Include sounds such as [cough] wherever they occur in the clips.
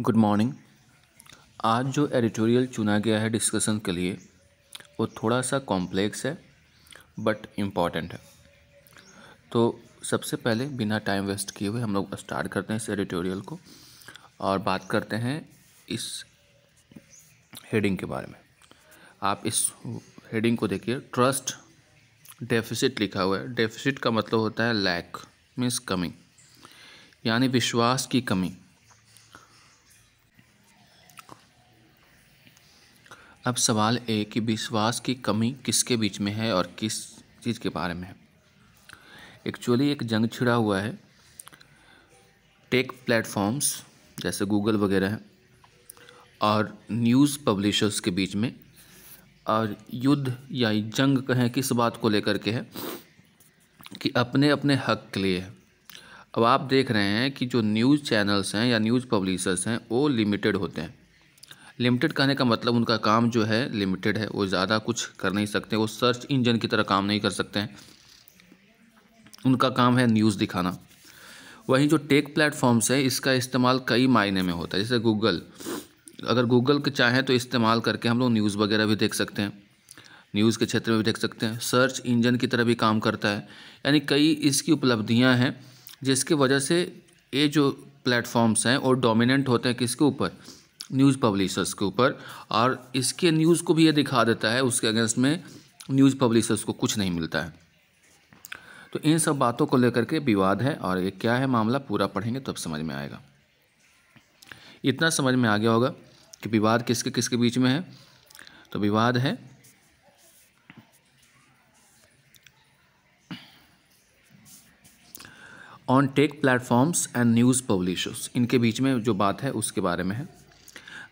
Good morning आज जो editorial चुना गया है डिस्कशन के लिए वो थोड़ा सा कॉम्प्लेक्स है बट इम्पॉर्टेंट है तो सबसे पहले बिना टाइम वेस्ट किए हुए हम लोग स्टार्ट करते हैं इस एडिटोरियल को और बात करते हैं इस हेडिंग के बारे में आप इस हेडिंग को देखिए ट्रस्ट डेफिसिट लिखा हुआ है डेफिसिट का मतलब होता है लैक मीन्स कमी यानी विश्वास की कमी अब सवाल ए कि विश्वास की कमी किसके बीच में है और किस चीज़ के बारे में है एक्चुअली एक जंग छिड़ा हुआ है टेक प्लेटफॉर्म्स जैसे गूगल वगैरह हैं और न्यूज़ पब्लिशर्स के बीच में और युद्ध या जंग कहें किस बात को लेकर के है कि अपने अपने हक के लिए है अब आप देख रहे हैं कि जो न्यूज़ चैनल्स हैं या न्यूज़ पब्लिशर्स हैं वो लिमिटेड होते हैं लिमिटेड कहने का मतलब उनका काम जो है लिमिटेड है वो ज़्यादा कुछ कर नहीं सकते वो सर्च इंजन की तरह काम नहीं कर सकते हैं उनका काम है न्यूज़ दिखाना वहीं जो टेक प्लेटफॉर्म्स है इसका इस्तेमाल कई मायने में होता है जैसे गूगल अगर गूगल के चाहें तो इस्तेमाल करके हम लोग न्यूज़ वगैरह भी देख सकते हैं न्यूज़ के क्षेत्र में भी देख सकते हैं सर्च इंजन की तरह भी काम करता है यानी कई इसकी उपलब्धियां हैं जिसकी वजह से ये जो प्लेटफॉर्म्स हैं और डोमिनेंट होते हैं किसके ऊपर न्यूज़ पब्लिशर्स के ऊपर और इसके न्यूज़ को भी ये दिखा देता है उसके अगेंस्ट में न्यूज़ पब्लिशर्स को कुछ नहीं मिलता है तो इन सब बातों को लेकर के विवाद है और ये क्या है मामला पूरा पढ़ेंगे तब समझ में आएगा इतना समझ में आ गया होगा कि विवाद किसके किसके बीच में है तो विवाद है on tech platforms and news publishers इनके बीच में जो बात है उसके बारे में है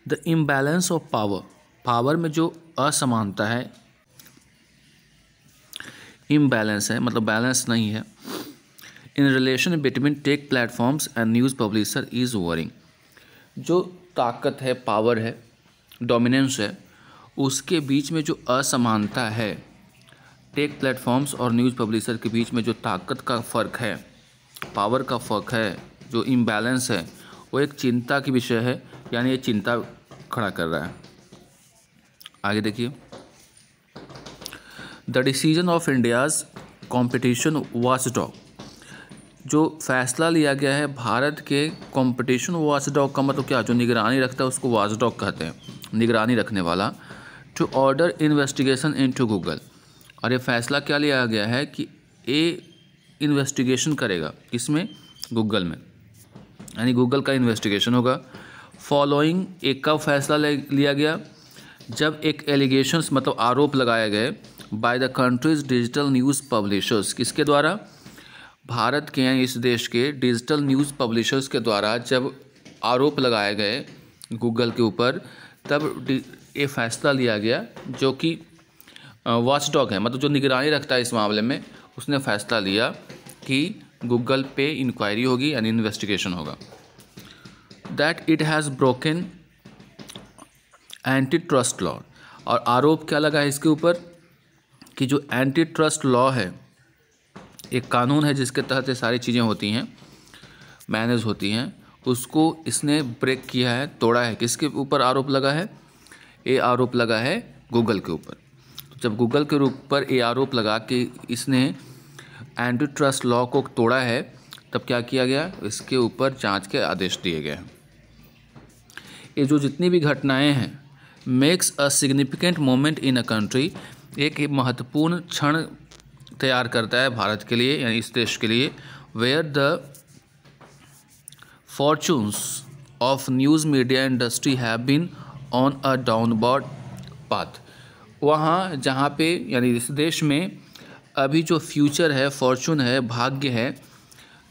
the imbalance of power power में जो असमानता है इम्बैलेंस है मतलब बैलेंस नहीं है in relation between tech platforms and news publisher is worrying जो ताकत है पावर है डोमिनेंस है उसके बीच में जो असमानता है टेक प्लेटफॉर्म्स और न्यूज़ पब्लिशर के बीच में जो ताकत का फ़र्क है पावर का फ़र्क है जो इम्बैलेंस है वो एक चिंता की विषय है यानी ये चिंता खड़ा कर रहा है आगे देखिए the decision of India's competition watchdog जो फैसला लिया गया है भारत के कॉम्पिटिशन वाचडॉग का मतलब क्या जो निगरानी रखता है उसको वाचडॉग कहते हैं निगरानी रखने वाला to order investigation into Google और ये फैसला क्या लिया गया है कि ए इन्वेस्टिगेशन करेगा किसमें गूगल में यानी गूगल का इन्वेस्टिगेशन होगा फॉलोइंग एक कब फैसला लिया गया जब एक एलिगेशंस मतलब आरोप लगाए गए by the country's digital news publishers किसके द्वारा भारत के या इस देश के डिजिटल न्यूज़ पब्लिशर्स के द्वारा जब आरोप लगाए गए गूगल के ऊपर तब ये फैसला लिया गया जो कि वॉचडॉग है मतलब जो निगरानी रखता है इस मामले में उसने फैसला लिया कि गूगल पे इंक्वायरी होगी यानी इन्वेस्टिगेशन होगा that it has broken antitrust law और आरोप क्या लगा है इसके ऊपर कि जो एंटी ट्रस्ट लॉ है एक कानून है जिसके तहत ये सारी चीज़ें होती हैं मैनेज होती हैं उसको इसने ब्रेक किया है तोड़ा है किसके ऊपर आरोप लगा है ये आरोप लगा है गूगल के ऊपर जब गूगल के ऊपर ये आरोप लगा कि इसने एंटी ट्रस्ट लॉ को तोड़ा है तब क्या किया गया इसके ऊपर जांच के आदेश दिए गए हैं ये जो जितनी भी घटनाएं हैं makes a significant moment in a country एक महत्वपूर्ण क्षण तैयार करता है भारत के लिए यानी इस देश के लिए where the fortunes of news media industry have been on a downward path वहाँ जहाँ पे यानी इस देश में अभी जो फ्यूचर है फॉर्चून है भाग्य है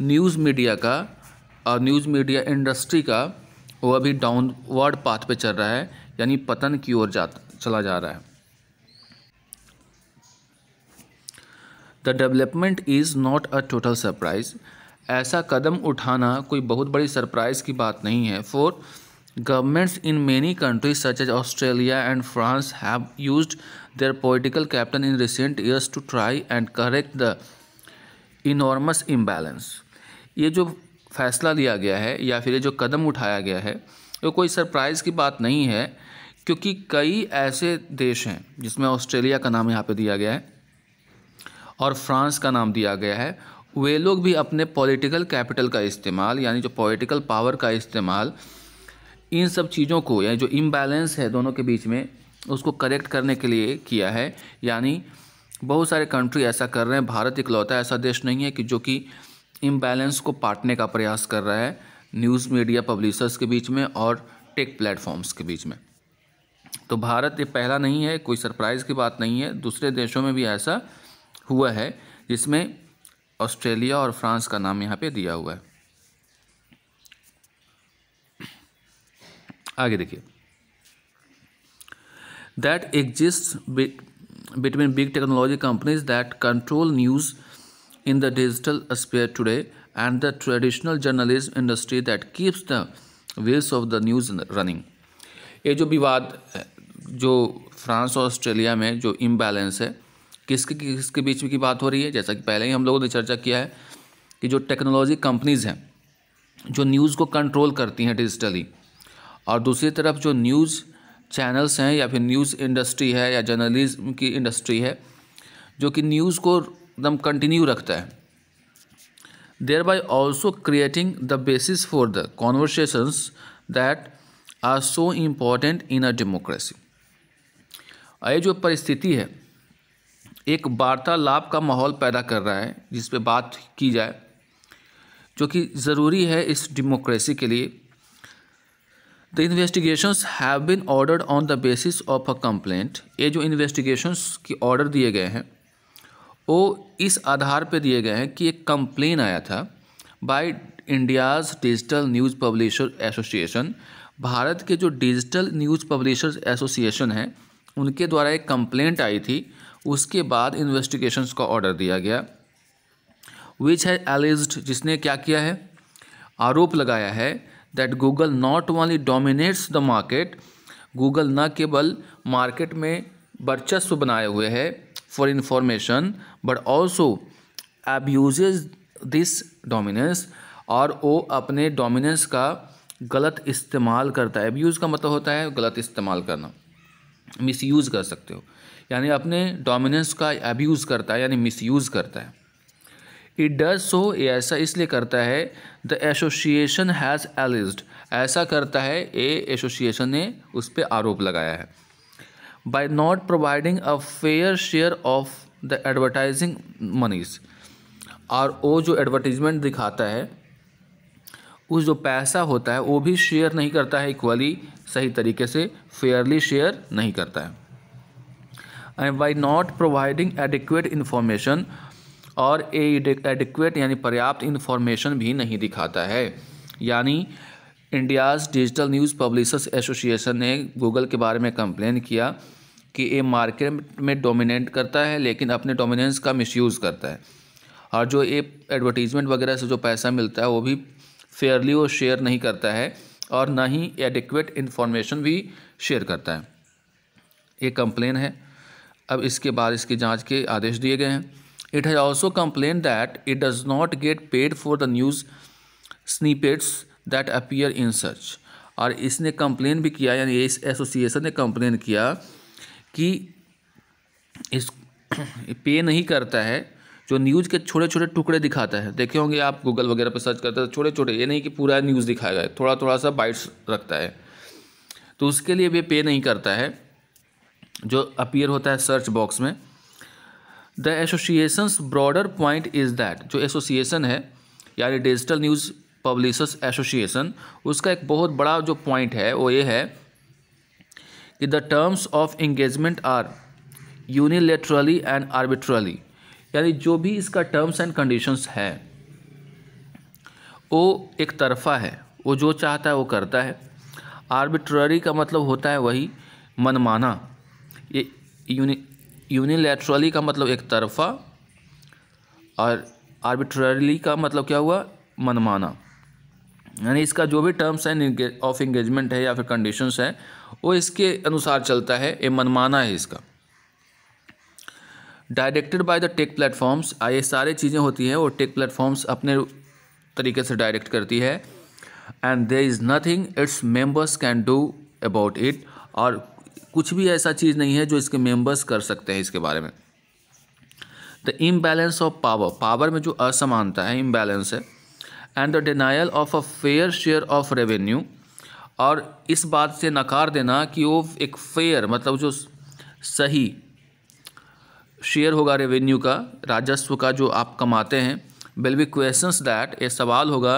न्यूज़ मीडिया का और न्यूज़ मीडिया इंडस्ट्री का वो अभी डाउनवर्ड पाथ पे चल रहा है यानी पतन की ओर जा चला जा रहा है the development is not a total surprise ऐसा कदम उठाना कोई बहुत बड़ी सरप्राइज़ की बात नहीं है for governments in many countries such as Australia and France have use their political capital in recent years to try and correct the enormous imbalance ये जो फैसला लिया गया है या फिर ये जो कदम उठाया गया है वो कोई सरप्राइज़ की बात नहीं है क्योंकि कई ऐसे देश हैं जिसमें ऑस्ट्रेलिया का नाम यहाँ पे दिया गया है और फ्रांस का नाम दिया गया है वे लोग भी अपने पॉलिटिकल कैपिटल का इस्तेमाल यानी जो पॉलिटिकल पावर का इस्तेमाल इन सब चीज़ों को यानी जो इम्बैलेंस है दोनों के बीच में उसको करेक्ट करने के लिए किया है यानी बहुत सारे कंट्री ऐसा कर रहे हैं भारत इकलौता ऐसा देश नहीं है कि जो कि इम्बैलेंस को पाटने का प्रयास कर रहा है न्यूज़ मीडिया पब्लिशर्स के बीच में और टेक प्लेटफॉर्म्स के बीच में तो भारत ये पहला नहीं है कोई सरप्राइज़ की बात नहीं है दूसरे देशों में भी ऐसा हुआ है जिसमें ऑस्ट्रेलिया और फ्रांस का नाम यहाँ पे दिया हुआ है आगे देखिए that exist between big technology companies that control news in the digital sphere today and the traditional journalism industry that keeps the wheels of the news running ये जो विवाद जो फ्रांस और ऑस्ट्रेलिया में जो इम्बैलेंस है किसके किसके बीच की बात हो रही है जैसा कि पहले ही हम लोगों ने चर्चा किया है कि जो टेक्नोलॉजी कंपनीज़ हैं जो न्यूज़ को कंट्रोल करती हैं डिजिटली और दूसरी तरफ जो न्यूज़ चैनल्स हैं या फिर न्यूज़ इंडस्ट्री है या जर्नलिज्म की इंडस्ट्री है जो कि न्यूज़ को एकदम कंटिन्यू रखता है thereby also creating the basis for the conversations that are so important in a democracy ये जो परिस्थिति है एक वार्तालाप का माहौल पैदा कर रहा है जिस पे बात की जाए जो कि ज़रूरी है इस डेमोक्रेसी के लिए the investigations have been ordered on the basis of a complaint ये जो इन्वेस्टिगेशंस की ऑर्डर दिए गए हैं वो इस आधार पर दिए गए हैं कि एक कंप्लेन आया था by India's digital news publisher association भारत के जो डिजिटल न्यूज़ पब्लिशर्स एसोसिएशन है उनके द्वारा एक कंप्लेंट आई थी उसके बाद इन्वेस्टिगेशन का ऑर्डर दिया गया विच है एलिस्ड जिसने क्या किया है आरोप लगाया है that Google not only dominates the market Google न केवल मार्केट में वर्चस्व बनाए हुए है for information but also abuse this dominance और वो अपने डोमिनेंस का गलत इस्तेमाल करता है एब्यूज़ का मतलब होता है गलत इस्तेमाल करना यूज़ कर सकते हो यानी अपने डोमिनेंस का एब्यूज़ करता है यानी यूज़ करता है इट डज सो ये ऐसा इसलिए करता है द एसोसिएशन हैज़ एलिस्ड ऐसा करता है ए एसोसिएशन ने उस पर आरोप लगाया है by not providing a fair share of the advertising monies और वो जो एडवर्टीजमेंट दिखाता है उस जो पैसा होता है वो भी शेयर नहीं करता है इक्वली सही तरीके से फेयरली शेयर नहीं करता है and by not providing adequate information और एडिक्वेट यानी पर्याप्त इन्फॉर्मेशन भी नहीं दिखाता है यानी India's digital news publishers association ने गूगल के बारे में कंप्लेन किया कि ये मार्केट में डोमिनेट करता है लेकिन अपने डोमिनेंस का मिसयूज़ करता है और जो ये एडवर्टीज़मेंट वगैरह से जो पैसा मिलता है वो भी फेयरली वो शेयर नहीं करता है और ना ही एडिक्वेट इन्फॉर्मेशन भी शेयर करता है ये कंप्लेन है अब इसके बाद इसकी जांच के आदेश दिए गए हैं it has also complain that it does not get paid for the news snippets that appear in search और इसने कंप्लेन भी किया यानी इस एसोसिएशन ने कंप्लेन किया कि इस पे [coughs] नहीं करता है जो न्यूज़ के छोटे छोटे टुकड़े दिखाता है देखे होंगे आप गूगल वगैरह पर सर्च करते हैं तो छोटे छोटे ये नहीं कि पूरा न्यूज़ दिखाया जाए थोड़ा थोड़ा सा बाइट्स रखता है तो उसके लिए भी पे नहीं करता है जो अपीयर होता है सर्च बॉक्स में the association's broader point is that जो एसोसिएशन है यानी डिजिटल न्यूज़ पब्लिशर्स एसोसिएशन उसका एक बहुत बड़ा जो पॉइंट है वो ये है कि the terms of engagement are unilaterally and arbitrarily यानी जो भी इसका टर्म्स एंड कंडीशंस है वो एक तरफा है वो जो चाहता है वो करता है आर्बिट्ररी का मतलब होता है वही मनमाना ये यूनि यूनिलेटरली का मतलब एक तरफा और आर्बिट्ररली का मतलब क्या हुआ मनमाना यानी इसका जो भी टर्म्स एंड ऑफ इंगेजमेंट है या फिर कंडीशंस है वो इसके अनुसार चलता है ये मनमाना है इसका directed by the tech platforms ये सारी चीज़ें होती हैं वो टेक प्लेटफॉर्म्स अपने तरीके से डायरेक्ट करती है and there is nothing its members can do about it और कुछ भी ऐसा चीज़ नहीं है जो इसके मेम्बर्स कर सकते हैं इसके बारे में the imbalance of power power में जो असमानता है इम्बैलेंस है and the denial of a fair share of revenue और इस बात से नकार देना कि वो एक फेयर मतलब जो सही शेयर होगा रेवेन्यू का राजस्व का जो आप कमाते हैं विल बी क्वेश्चंस दैट ये सवाल होगा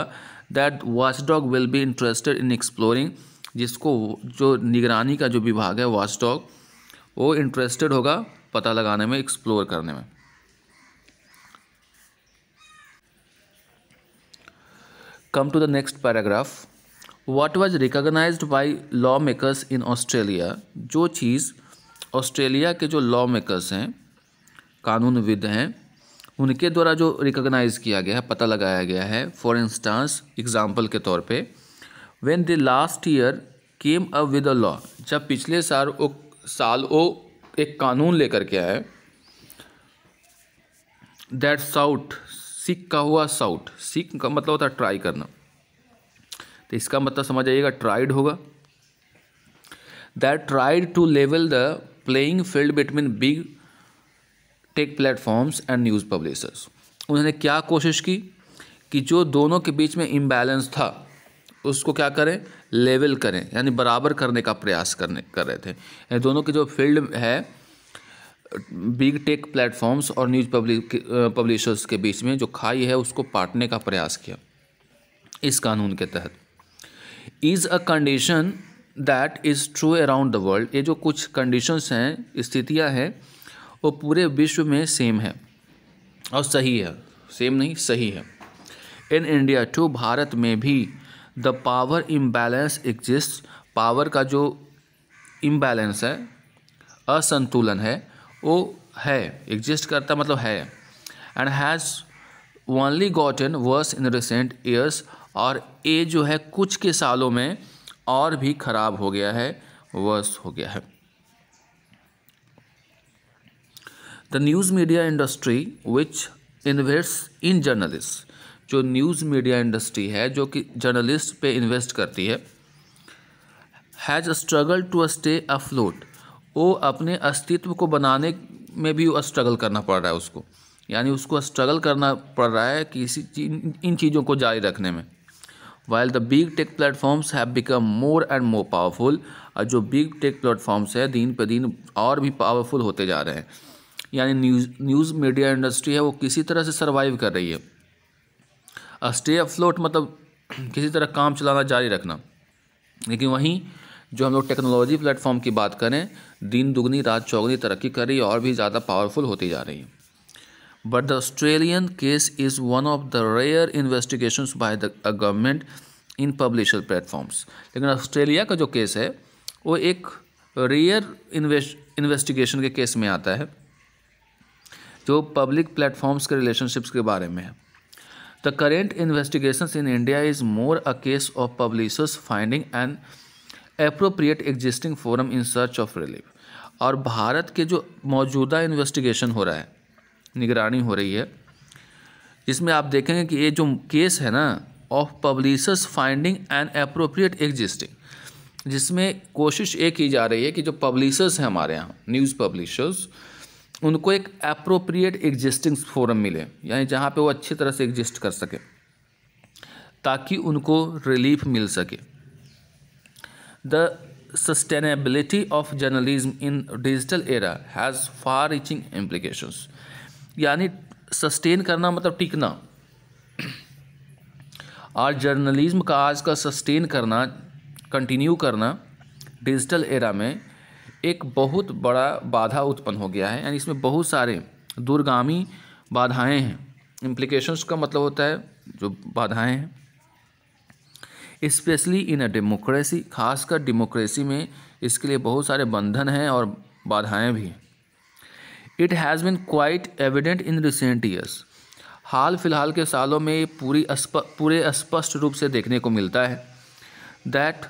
that watchdog will be interested in exploring जिसको जो निगरानी का जो विभाग है वॉच डॉग वो इंटरेस्टेड होगा पता लगाने में एक्सप्लोर करने में come to the next paragraph what was recognized by lawmakers in Australia जो चीज़ ऑस्ट्रेलिया के जो लॉ मेकर्स हैं कानूनविद हैं उनके द्वारा जो रिकोगनाइज किया गया है पता लगाया गया है फॉर इंस्टांस एग्जाम्पल के तौर पर when the last year came up with a law जब पिछले साल वो साल वो एक कानून लेकर के आए दैट साउट सिक का हुआ साउट सिक का मतलब होता है ट्राई करना तो इसका मतलब समझ आइएगा ट्राइड होगा that tried to level the playing field between big tech platforms and news publishers उन्होंने क्या कोशिश की कि जो दोनों के बीच में इम्बैलेंस था उसको क्या करें लेवल करें यानी बराबर करने का प्रयास करने कर रहे थे दोनों के जो फील्ड है बिग टेक प्लेटफॉर्म्स और न्यूज पब्लिक पब्लिशर्स के बीच में जो खाई है उसको पाटने का प्रयास किया इस कानून के तहत is a condition that is true around the world ये जो कुछ कंडीशंस हैं स्थितियां हैं वो पूरे विश्व में सेम है और सही है सेम नहीं सही है इन इंडिया टू भारत में भी the power imbalance exist power का जो इम्बैलेंस है असंतुलन है वो है एग्जिस्ट करता मतलब है and has only gotten worse in recent years और ए जो है कुछ के सालों में और भी ख़राब हो गया है वर्स हो गया है the news media industry which invest in journalist जो न्यूज़ मीडिया इंडस्ट्री है जो कि जर्नलिस्ट पे इन्वेस्ट करती है has struggle to stay afloat वो अपने अस्तित्व को बनाने में भी स्ट्रगल करना पड़ रहा है उसको यानी उसको स्ट्रगल करना पड़ रहा है कि इसी इन चीज़ों को जारी रखने में while the big tech platforms have become more and more powerful और जो बिग टेक प्लेटफॉर्म्स है दिन पर दिन और भी पावरफुल होते जा रहे हैं यानी न्यूज़ न्यूज़ मीडिया इंडस्ट्री है वो किसी तरह से सर्वाइव कर रही है स्टे अफ्लोट मतलब किसी तरह काम चलाना जारी रखना लेकिन वहीं जो हम लोग टेक्नोलॉजी प्लेटफॉर्म की बात करें दिन दुगनी रात चौगनी तरक्की कर रही है और भी ज़्यादा पावरफुल होती जा रही है but the Australian case is one of the rare investigation by the government in publisher platforms लेकिन ऑस्ट्रेलिया का जो केस है वो एक रेयर इन्वेस्टिगेशन के केस में आता है जो पब्लिक प्लेटफॉर्म्स के रिलेशनशिप्स के बारे में है the current investigation in India is more a case of publishers finding and appropriate existing forum in search of relief और भारत के जो मौजूदा इन्वेस्टिगेशन हो रहा है निगरानी हो रही है इसमें आप देखेंगे कि ये जो केस है ना of publishers finding and appropriate existing जिसमें कोशिश ये की जा रही है कि जो पब्लिशर्स हैं हमारे यहाँ न्यूज़ पब्लिशर्स उनको एक अप्रोप्रिएट एग्जिस्टिंग फोरम मिले यानी जहाँ पे वो अच्छी तरह से एग्जिस्ट कर सके ताकि उनको रिलीफ मिल सके The sustainability of journalism in digital era has far reaching implications. यानी सस्टेन करना मतलब टिकना और जर्नलिज्म का आज का सस्टेन करना कंटिन्यू करना डिजिटल एरा में एक बहुत बड़ा बाधा उत्पन्न हो गया है यानी इसमें बहुत सारे दूरगामी बाधाएं हैं इम्प्लिकेशंस का मतलब होता है जो बाधाएं हैं स्पेशली इन अ डेमोक्रेसी खासकर डेमोक्रेसी में इसके लिए बहुत सारे बंधन हैं और बाधाएं भी हैं it has been quite evident in recent years हाल फिलहाल के सालों में पूरी अस्प, पूरे स्पष्ट रूप से देखने को मिलता है that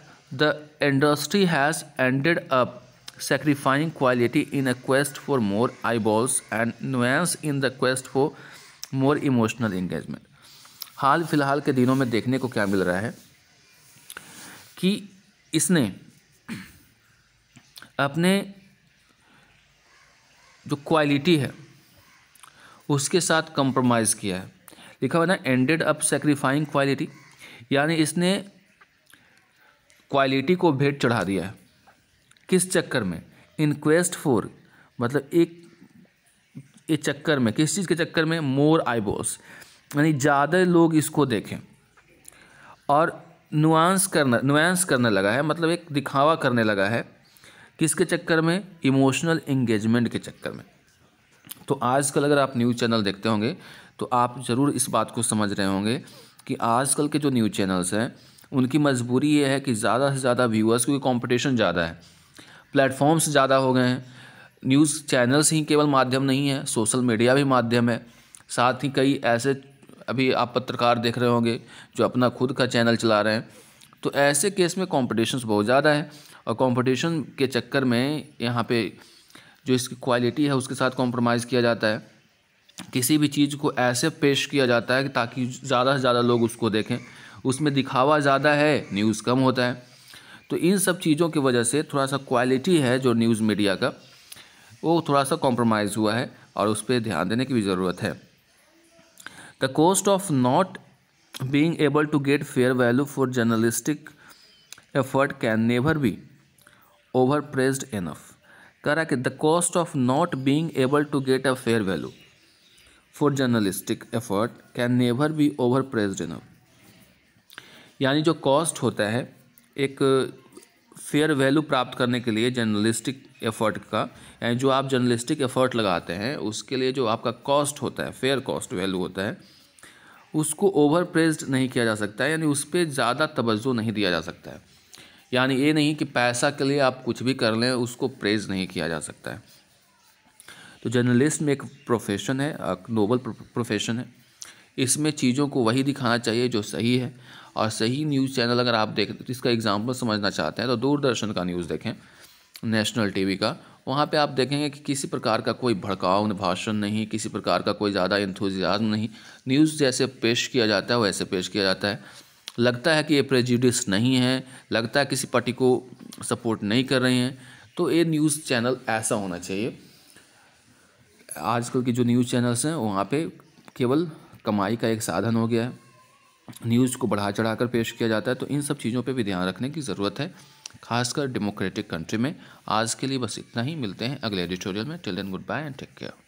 the industry has ended up sacrificing quality in a quest for more eyeballs and nuance in the quest for more emotional engagement हाल फिलहाल के दिनों में देखने को क्या मिल रहा है कि इसने अपने जो क्वालिटी है उसके साथ कंप्रोमाइज़ किया है लिखा हुआ ना एंडेड अप सेक्रीफाइंग क्वालिटी यानी इसने क्वालिटी को भेंट चढ़ा दिया है किस चक्कर में इन क्वेस्ट फोर मतलब एक ये चक्कर में किस चीज़ के चक्कर में मोर आईबोस यानी ज़्यादा लोग इसको देखें और नुआंस करना नुआंस करने लगा है मतलब एक दिखावा करने लगा है किसके चक्कर में इमोशनल इंगेजमेंट के चक्कर में तो आजकल अगर आप न्यूज़ चैनल देखते होंगे तो आप ज़रूर इस बात को समझ रहे होंगे कि आजकल के जो न्यूज़ चैनल्स हैं उनकी मजबूरी ये है कि ज़्यादा से ज़्यादा व्यूअर्स क्योंकि कंपटीशन ज़्यादा है प्लेटफॉर्म्स ज़्यादा हो गए हैं न्यूज़ चैनल्स ही केवल माध्यम नहीं है सोशल मीडिया भी माध्यम है साथ ही कई ऐसे अभी आप पत्रकार देख रहे होंगे जो अपना खुद का चैनल चला रहे हैं तो ऐसे केस में कॉम्पटिशन बहुत ज़्यादा है और कॉम्पटिशन के चक्कर में यहाँ पे जो इसकी क्वालिटी है उसके साथ कॉम्प्रोमाइज़ किया जाता है किसी भी चीज़ को ऐसे पेश किया जाता है कि ताकि ज़्यादा से ज़्यादा लोग उसको देखें उसमें दिखावा ज़्यादा है न्यूज़ कम होता है तो इन सब चीज़ों की वजह से थोड़ा सा क्वालिटी है जो न्यूज़ मीडिया का वो थोड़ा सा कॉम्प्रोमाइज़ हुआ है और उस पर ध्यान देने की भी ज़रूरत है the cost of not being able to get fair value for journalistic effort can never be overpriced enough कह रहा है कि the cost of not being able to get a fair value for journalistic effort can never be over pressed enough यानी जो cost होता है एक fair value प्राप्त करने के लिए जर्नलिस्टिक एफर्ट का यानी जो आप जर्नलिस्टिक एफर्ट लगाते हैं उसके लिए जो आपका कॉस्ट होता है फेयर कॉस्ट वैल्यू होता है उसको ओवर प्रेस्ड नहीं किया जा सकता है यानी उस पर ज़्यादा तवज्जो नहीं दिया जा सकता है यानी ये नहीं कि पैसा के लिए आप कुछ भी कर लें उसको प्रेज नहीं किया जा सकता है तो जर्नलिस्ट में एक प्रोफेशन है एक नोबल प्रोफेशन है इसमें चीज़ों को वही दिखाना चाहिए जो सही है और सही न्यूज़ चैनल अगर आप देख तो इसका एग्जाम्पल समझना चाहते हैं तो दूरदर्शन का न्यूज़ देखें नेशनल टीवी का वहाँ पे आप देखेंगे कि किसी प्रकार का कोई भड़काऊ भाषण नहीं किसी प्रकार का कोई ज़्यादा इंथुजियाज्म नहीं न्यूज़ जैसे पेश किया जाता है वैसे पेश किया जाता है लगता है कि ये प्रेजिडिस नहीं है लगता है किसी पार्टी को सपोर्ट नहीं कर रहे हैं तो ये न्यूज़ चैनल ऐसा होना चाहिए आजकल के जो न्यूज़ चैनल्स हैं वहाँ पे केवल कमाई का एक साधन हो गया है न्यूज़ को बढ़ा चढ़ाकर पेश किया जाता है तो इन सब चीज़ों पे भी ध्यान रखने की ज़रूरत है खासकर डेमोक्रेटिक कंट्री में आज के लिए बस इतना ही मिलते हैं अगले एडिटोरियल में till then goodbye and take care